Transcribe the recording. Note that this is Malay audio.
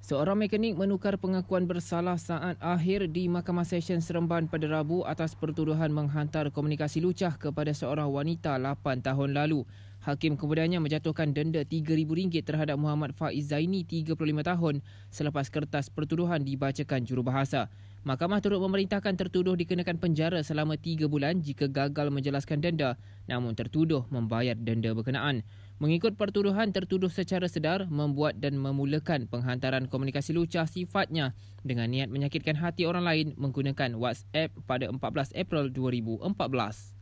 Seorang mekanik menukar pengakuan bersalah saat akhir di Mahkamah Session Seremban pada Rabu atas pertuduhan menghantar komunikasi lucah kepada seorang wanita 8 tahun lalu. Hakim kemudiannya menjatuhkan denda RM3,000 terhadap Muhammad Faiz Zaini 35 tahun selepas kertas pertuduhan dibacakan jurubahasa. Mahkamah turut memerintahkan tertuduh dikenakan penjara selama tiga bulan jika gagal menjelaskan denda namun tertuduh membayar denda berkenaan. Mengikut pertuduhan tertuduh secara sedar membuat dan memulakan penghantaran komunikasi lucah sifatnya dengan niat menyakitkan hati orang lain menggunakan WhatsApp pada 14 April 2014.